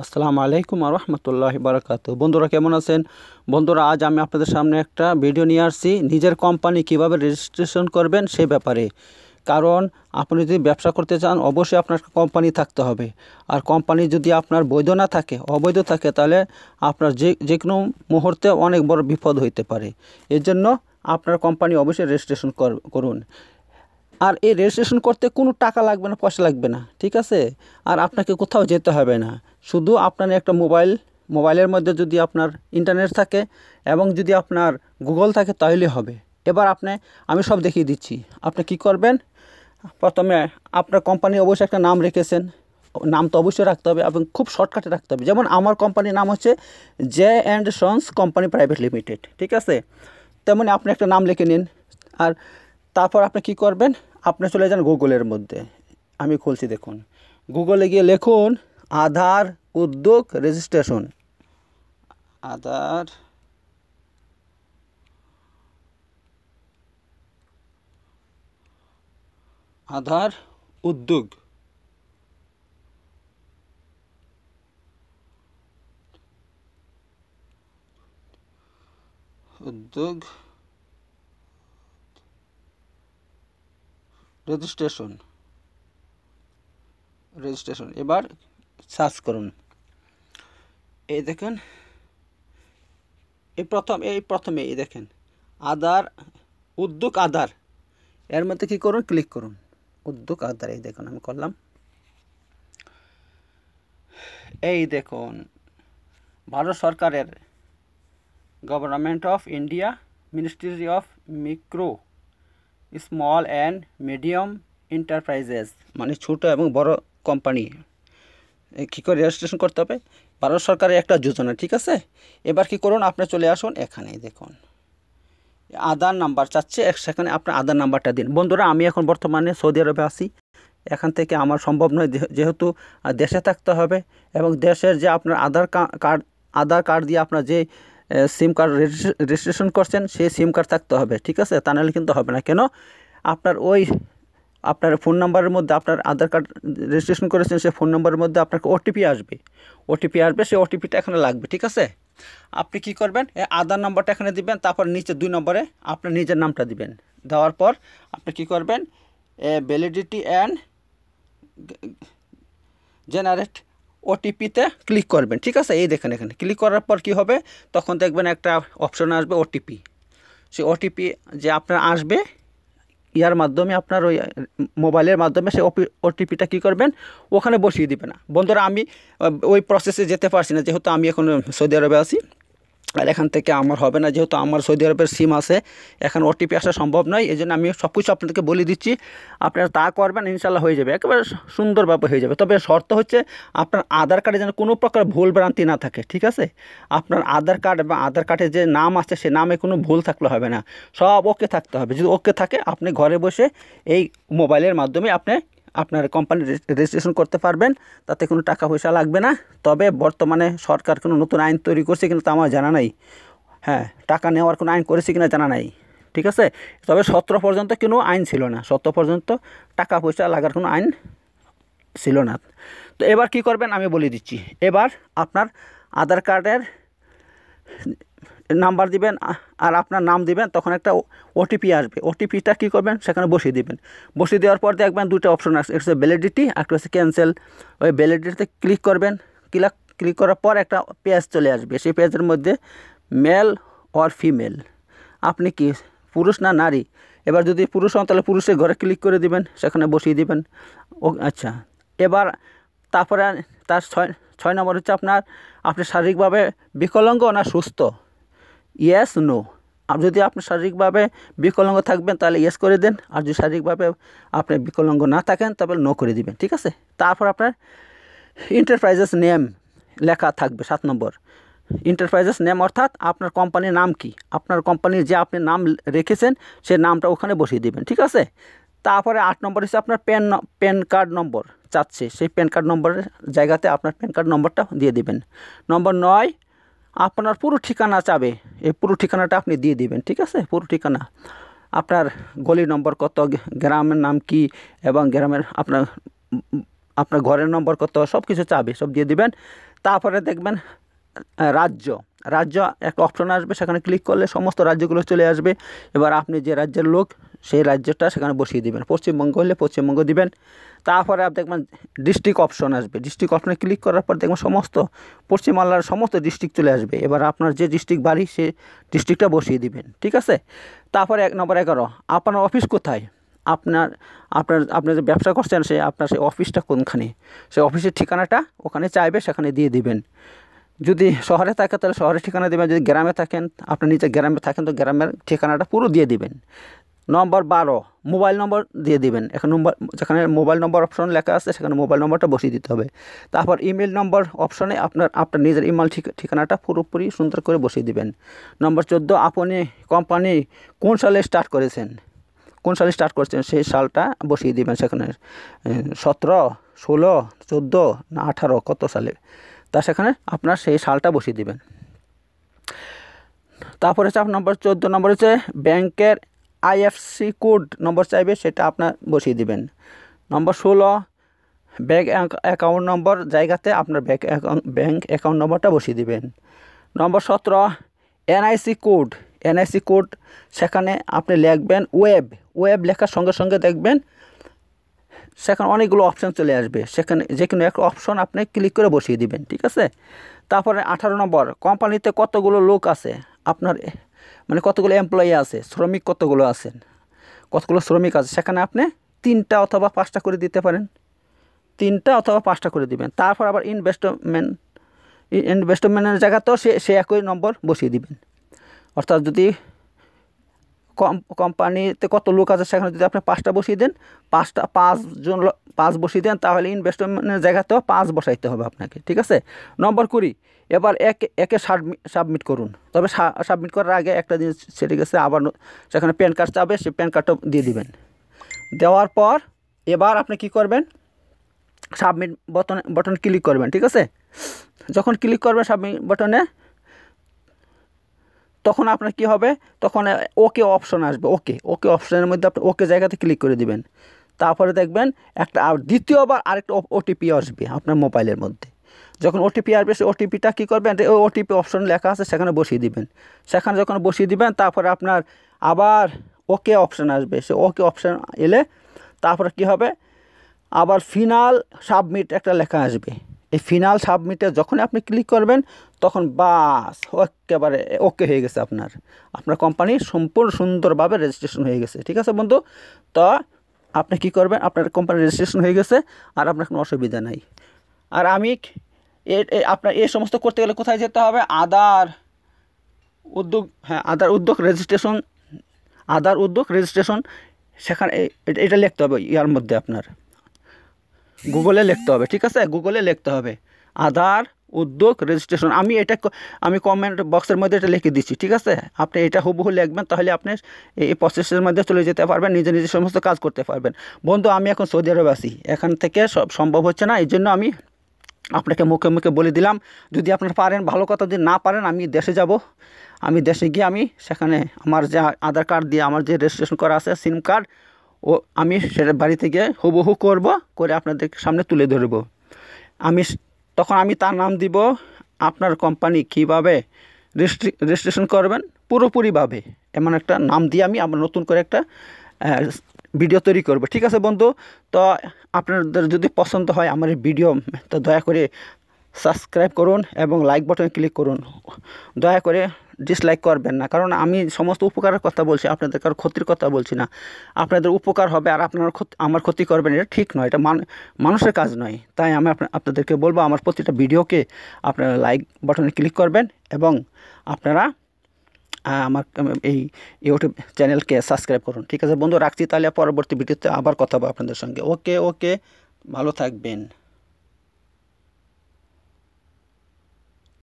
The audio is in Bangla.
আসসালামু আলাইকুম আর রহমতুল্লাহ বারাকাত বন্ধুরা কেমন আছেন বন্ধুরা আজ আমি আপনাদের সামনে একটা ভিডিও নিয়ে আসছি নিজের কোম্পানি কিভাবে রেজিস্ট্রেশন করবেন সে ব্যাপারে কারণ আপনি যদি ব্যবসা করতে চান অবশ্যই আপনার কোম্পানি থাকতে হবে আর কোম্পানি যদি আপনার বৈধ না থাকে অবৈধ থাকে তাহলে আপনার যে যে কোনো মুহূর্তে অনেক বড় বিপদ হইতে পারে এর জন্য আপনার কোম্পানি অবশ্যই রেজিস্ট্রেশন করুন আর এই রেজিস্ট্রেশন করতে কোনো টাকা লাগবে না পয়সা লাগবে না ঠিক আছে আর আপনাকে কোথাও যেতে হবে না শুধু আপনার একটা মোবাইল মোবাইলের মধ্যে যদি আপনার ইন্টারনেট থাকে এবং যদি আপনার গুগল থাকে তাহলে হবে এবার আপনি আমি সব দেখিয়ে দিচ্ছি আপনি কি করবেন প্রথমে আপনার কোম্পানি অবশ্যই একটা নাম রেখেছেন নাম তো অবশ্যই রাখতে হবে এবং খুব শর্টকাটে রাখতে হবে যেমন আমার কোম্পানির নাম হচ্ছে J and sons company private limited ঠিক আছে তেমনি আপনি একটা নাম লিখে নিন আর তারপর আপনি কি করবেন আপনি চলে যান গুগলের মধ্যে আমি খুলছি দেখুন গুগলে গিয়ে লিখুন আধার উদ্যোগ রেজিস্ট্রেশন আধার আধার উদ্যোগ উদ্যোগ রেজিস্ট্রেশন রেজিস্ট্রেশন এবার সার্চ করুন এই দেখেন এই প্রথম এই প্রথমে এই দেখেন আদার উদ্যোগ আধার এর মধ্যে কী করুন ক্লিক করুন উদ্যোগ আধার এই দেখুন আমি করলাম এই দেখুন ভারত সরকারের Government of India Ministry of micro small and medium enterprises মানে ছোট এবং বড় কোম্পানি কী করে রেজিস্ট্রেশন করতে হবে ভারত সরকারের একটা যোজনা ঠিক আছে এবার কি করুন আপনি চলে আসুন এখানে দেখুন আধার নাম্বার চাচ্ছে সেখানে আপনার আধার নাম্বারটা দিন বন্ধুরা আমি এখন বর্তমানে সৌদি আরবে আসি এখান থেকে আমার সম্ভব নয় যেহেতু দেশে থাকতে হবে এবং দেশের যে আপনার আধার কার্ড আধার কার্ড দিয়ে আপনার যে সিম কার্ড রেজিস্ট্রেশন করছেন সেই সিম কার্ড থাকতে হবে ঠিক আছে তা নাহলে কিন্তু হবে না কেন আপনার ওই আপনার ফোন নাম্বারের মধ্যে আপনার আধার কার্ড রেজিস্ট্রেশন করেছেন সেই ফোন নাম্বারের মধ্যে আপনাকে ওটিপি আসবে ওটিপি আসবে সেই ওটিপিটা এখানে লাগবে ঠিক আছে আপনি কি করবেন এই আধার নাম্বারটা এখানে দিবেন তারপর নিচে দুই নম্বরে আপনার নিজের নামটা দিবেন দেওয়ার পর আপনি কি করবেন ভ্যালিডিটি অ্যান্ড জেনারেট ওটিপিতে ক্লিক করবেন ঠিক আছে এই দেখেন এখানে ক্লিক করার পর কি হবে তখন দেখবেন একটা অপশন আসবে ওটিপি সে ওটিপি যে আপনার আসবে ইয়ার মাধ্যমে আপনার ওই মোবাইলের মাধ্যমে ওপি ওটিপিটা কী করবেন ওখানে বসিয়ে দিবে না বন্ধুরা আমি ওই প্রসেসে যেতে পারছি না যেহেতু আমি এখন সৌদি আরবে আছি আর এখান থেকে আমার হবে না যেহেতু আমার সৌদি আরবের সিম আছে এখন ওটিপি আসা সম্ভব নয় এই জন্য আমি সব কিছু আপনাদেরকে বলে দিচ্ছি আপনারা তা করবেন ইনশাল্লাহ হয়ে যাবে একেবারে সুন্দরভাবে হয়ে যাবে তবে শর্ত হচ্ছে আপনার আধার কার্ডে যেন কোনো প্রকার ভুল ভ্রান্তি না থাকে ঠিক আছে আপনার আধার কার্ড বা আধার কার্ডে যে নাম আছে সে নামে কোনো ভুল থাকলে হবে না সব ওকে থাকতে হবে যদি ওকে থাকে আপনি ঘরে বসে এই মোবাইলের মাধ্যমে আপনি আপনার কোম্পানি রেজিস্ট্রেশন করতে পারবেন তাতে কোনো টাকা পয়সা লাগবে না তবে বর্তমানে সরকার কোনো নতুন আইন তৈরি করছে কিন্তু তা আমার জানা নাই হ্যাঁ টাকা নেওয়ার কোনো আইন করেছে কিনা জানা নাই ঠিক আছে তবে সতেরো পর্যন্ত কোনো আইন ছিল না সতেরো পর্যন্ত টাকা পয়সা লাগার কোনো আইন ছিল না তো এবার কি করবেন আমি বলে দিচ্ছি এবার আপনার আধার কার্ডের নাম্বার দিবেন আর আপনার নাম দিবেন তখন একটা ওটিপি আসবে ওটিপিটা কী করবেন সেখানে বসিয়ে দিবেন বসিয়ে দেওয়ার পর দেখবেন দুটো অপশন আসছে একটা ভ্যালিডিটি একটা হচ্ছে ক্যান্সেল ওই ভ্যালিডিটিতে ক্লিক করবেন ক্লিক ক্লিক করার পর একটা পেজ চলে আসবে সেই পেজের মধ্যে মেল অর ফিমেল আপনি কি পুরুষ না নারী এবার যদি পুরুষ হন তাহলে পুরুষের ঘরে ক্লিক করে দিবেন সেখানে বসিয়ে দিবেন ও আচ্ছা এবার তারপরে তার ছয় ছয় নম্বর হচ্ছে আপনার আপনি শারীরিকভাবে বিকলঙ্গ না সুস্থ ইয়েস নো আর যদি আপনি শারীরিকভাবে বিকলাঙ্গ থাকবেন তাহলে ইয়েস করে দেন আর যদি শারীরিকভাবে আপনি বিকলাঙ্গ না থাকেন তাহলে নো করে দিবেন ঠিক আছে তারপর আপনার এন্টারপ্রাইজেস নেম লেখা থাকবে সাত নম্বর এন্টারপ্রাইজেস নেম অর্থাৎ আপনার কোম্পানির নাম কি আপনার কোম্পানির যে আপনি নাম রেখেছেন সে নামটা ওখানে বসিয়ে দিবেন ঠিক আছে তারপরে আট নম্বর হচ্ছে আপনার প্যান প্যান কার্ড নম্বর চাচ্ছে সেই প্যান কার্ড নম্বরের জায়গাতে আপনার প্যান কার্ড নম্বরটা দিয়ে দিবেন নম্বর নয় আপনার পুরো ঠিকানা চাবে এই পুরো ঠিকানাটা আপনি দিয়ে দিবেন ঠিক আছে পুরো ঠিকানা আপনার গলি নম্বর কত গ্রামের নাম কি এবং গ্রামের আপনার আপনার ঘরের নম্বর কত সব কিছু চাবে সব দিয়ে দিবেন তারপরে দেখবেন রাজ্য রাজ্য একটা অপশন আসবে সেখানে ক্লিক করলে সমস্ত রাজ্যগুলো চলে আসবে এবার আপনি যে রাজ্যের লোক সেই রাজ্যটা সেখানে বসিয়ে দেবেন পশ্চিমবঙ্গ হলে পশ্চিমবঙ্গ দিবেন তারপরে আপনি দেখবেন ডিস্ট্রিক্ট অপশন আসবে ডিস্ট্রিক্ট অপশনে ক্লিক করার পর দেখবেন সমস্ত পশ্চিমবাংলার সমস্ত ডিস্ট্রিক্ট চলে আসবে এবার আপনার যে ডিস্ট্রিক্ট বাড়ি সে ডিস্ট্রিক্টটা বসিয়ে দিবেন ঠিক আছে তারপরে এক নম্বর এগারো আপনার অফিস কোথায় আপনার আপনার আপনার যে ব্যবসা করছেন সে আপনার সেই অফিসটা কোনখানে সেই অফিসের ঠিকানাটা ওখানে চাইবে সেখানে দিয়ে দিবেন যদি শহরে থাকে তাহলে শহরের ঠিকানা দেবেন যদি গ্রামে থাকেন আপনি নিজে গ্রামে থাকেন তো গ্রামের ঠিকানাটা পুরো দিয়ে দিবেন নম্বর বারো মোবাইল নম্বর দিয়ে দিবেন এখন নম্বর যেখানে মোবাইল নম্বর অপশন লেখা আছে সেখানে মোবাইল নম্বরটা বসিয়ে দিতে হবে তারপর ইমেল নম্বর অপশনে আপনার আপনার নিজের ইমেল ঠিকানাটা পুরোপুরি সুন্দর করে বসিয়ে দিবেন নম্বর চোদ্দো আপনি কোম্পানি কোন সালে স্টার্ট করেছেন কোন সালে স্টার্ট করেছেন সেই সালটা বসিয়ে দিবেন সেখানে সতেরো ষোলো চোদ্দো না আঠারো কত সালে তা সেখানে আপনার সেই সালটা বসিয়ে দেবেন তারপরে হচ্ছে আপনার নম্বর চোদ্দো নম্বর হচ্ছে ব্যাংকের আইএফসি কোড নম্বর চাইবে সেটা আপনার বসিয়ে দিবেন নম্বর ষোলো ব্যাঙ্ক অ্যাকাউন্ট নম্বর জায়গাতে আপনার ব্যাঙ্ক অ্যাকাউন্ট ব্যাঙ্ক অ্যাকাউন্ট নম্বরটা বসিয়ে দিবেন নম্বর সতেরো এনআইসি কোড এনআইসি কোড সেখানে আপনি লিখবেন ওয়েব ওয়েব লেখার সঙ্গে সঙ্গে দেখবেন সেখানে অনেকগুলো অপশান চলে আসবে সেখানে যে কোনো এক অপশন আপনি ক্লিক করে বসিয়ে দিবেন ঠিক আছে তারপরে আঠারো নম্বর কোম্পানিতে কতগুলো লোক আছে আপনার মানে কতগুলো এমপ্লয়ি আছে শ্রমিক কতগুলো আছেন কতগুলো শ্রমিক আছে সেখানে আপনি তিনটা অথবা পাঁচটা করে দিতে পারেন তিনটা অথবা পাঁচটা করে দিবেন তারপর আবার ইনভেস্টমেন্ট ইনভেস্টমেন্টের জায়গাতেও সে সে একই নম্বর বসিয়ে দিবেন অর্থাৎ যদি কোম্পানিতে কত লোক আছে সেখানে যদি আপনি পাঁচটা বসিয়ে দেন পাঁচটা পাঁচজন পাঁচ বসিয়ে দেন তাহলে ইনভেস্টমেন্টের জায়গাতেও পাঁচ বসাইতে হবে আপনাকে ঠিক আছে নম্বর কুড়ি এবার এক একে সাবমিট করুন তবে সাবমিট করার আগে একটা জিনিস সেটি গেছে আবার সেখানে প্যান কার্ড চাবে সে প্যান কার্ডটা দিয়ে দিবেন দেওয়ার পর এবার আপনি কি করবেন সাবমিট বটন বটন ক্লিক করবেন ঠিক আছে যখন ক্লিক করবেন সাবমিট বটনে তখন আপনার কি হবে তখন ওকে অপশন আসবে ওকে ওকে অপশনের মধ্যে আপনি ওকে জায়গাতে ক্লিক করে দিবেন তারপরে দেখবেন একটা দ্বিতীয়বার আরেকটা ওটিপি আসবে আপনার মোবাইলের মধ্যে যখন ওটিপি আসবে সে ওটিপিটা কী করবেন ওই ওটিপি অপশন লেখা আছে সেখানে বসিয়ে দিবেন সেখানে যখন বসিয়ে দিবেন তারপরে আপনার আবার ওকে অপশান আসবে সে ওকে অপশান এলে তারপরে কি হবে আবার ফিনাল সাবমিট একটা লেখা আসবে এই ফিনাল সাবমিটে যখন আপনি ক্লিক করবেন তখন বাস একেবারে ওকে হয়ে গেছে আপনার আপনার কোম্পানি সম্পূর্ণ সুন্দরভাবে রেজিস্ট্রেশন হয়ে গেছে ঠিক আছে বন্ধু তো আপনি কি করবেন আপনার কোম্পানি রেজিস্ট্রেশন হয়ে গেছে আর আপনার কোনো অসুবিধা নাই আর আমি আপনার এই সমস্ত করতে গেলে কোথায় যেতে হবে আদার উদ্যোগ হ্যাঁ আদার উদ্যোগ রেজিস্ট্রেশন আদার উদ্যোগ রেজিস্ট্রেশন সেখানে এটা লিখতে হবে ইয়ার মধ্যে আপনার গুগলে লিখতে হবে ঠিক আছে গুগলে লিখতে হবে আধার উদ্যোগ রেজিস্ট্রেশন আমি এটা আমি কমেন্ট বক্সের মধ্যে এটা লিখে দিচ্ছি ঠিক আছে আপনি এটা হুবহু লিখবেন তাহলে আপনি এই প্রসেসের মধ্যে চলে যেতে পারবেন নিজে নিজে সমস্ত কাজ করতে পারবেন বন্ধু আমি এখন সৌদি আরবে আসি এখান থেকে সব সম্ভব হচ্ছে না এই জন্য আমি আপনাকে মুখে মুখে বলে দিলাম যদি আপনারা পারেন ভালো কথা যদি না পারেন আমি দেশে যাব আমি দেশে গিয়ে আমি সেখানে আমার যে আধার কার্ড দিয়ে আমার যে রেজিস্ট্রেশন করা আছে সিম কার্ড ও আমি সেটা বাড়ি থেকে হুবহু করব করে আপনাদের সামনে তুলে ধরব আমি তখন আমি তার নাম দিব আপনার কোম্পানি কীভাবে রেজিস্ট্রেশন করবেন পুরোপুরিভাবে এমন একটা নাম দিয়ে আমি আমার নতুন করে একটা ভিডিও তৈরি করব ঠিক আছে বন্ধু তো আপনাদের যদি পছন্দ হয় আমার এই ভিডিও তো দয়া করে সাবস্ক্রাইব করুন এবং লাইক বাটনে ক্লিক করুন দয়া করে ডিসলাইক করবেন না কারণ আমি সমস্ত উপকারের কথা বলছি আপনাদের কারো ক্ষতির কথা বলছি না আপনাদের উপকার হবে আর আপনার আমার ক্ষতি করবেন এটা ঠিক নয় এটা মানুষের কাজ নয় তাই আমি আপনাদেরকে বলবো আমার প্রতিটা ভিডিওকে আপনারা লাইক বাটনে ক্লিক করবেন এবং আপনারা আমার এই ইউটিউব চ্যানেলকে সাবস্ক্রাইব করুন ঠিক আছে বন্ধু রাখছি তাহলে পরবর্তী ভিডিওতে আবার কথা হবে আপনাদের সঙ্গে ওকে ওকে ভালো থাকবেন